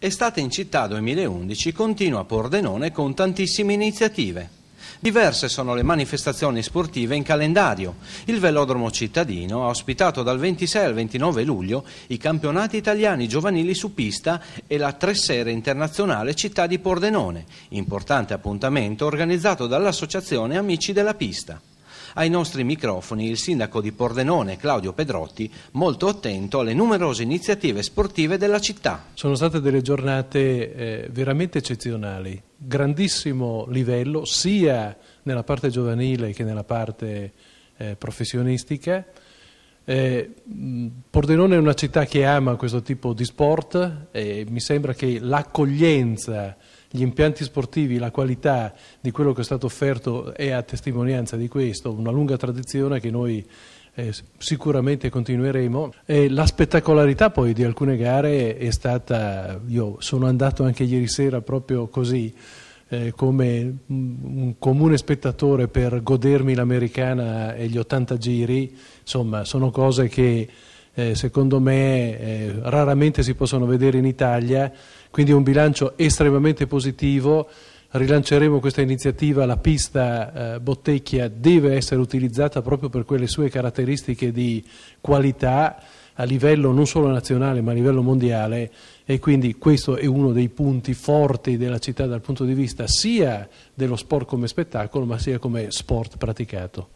Estate in città 2011 continua a Pordenone con tantissime iniziative. Diverse sono le manifestazioni sportive in calendario. Il velodromo cittadino ha ospitato dal 26 al 29 luglio i campionati italiani giovanili su pista e la Tressere internazionale città di Pordenone, importante appuntamento organizzato dall'associazione Amici della Pista ai nostri microfoni il sindaco di Pordenone Claudio Pedrotti, molto attento alle numerose iniziative sportive della città. Sono state delle giornate eh, veramente eccezionali, grandissimo livello sia nella parte giovanile che nella parte eh, professionistica. Eh, Pordenone è una città che ama questo tipo di sport e mi sembra che l'accoglienza gli impianti sportivi, la qualità di quello che è stato offerto è a testimonianza di questo, una lunga tradizione che noi eh, sicuramente continueremo. E la spettacolarità poi di alcune gare è stata, io sono andato anche ieri sera proprio così, eh, come mm, un comune spettatore per godermi l'americana e gli 80 giri, insomma sono cose che eh, secondo me eh, raramente si possono vedere in Italia, quindi è un bilancio estremamente positivo. Rilanceremo questa iniziativa, la pista eh, Bottecchia deve essere utilizzata proprio per quelle sue caratteristiche di qualità a livello non solo nazionale ma a livello mondiale e quindi questo è uno dei punti forti della città dal punto di vista sia dello sport come spettacolo ma sia come sport praticato.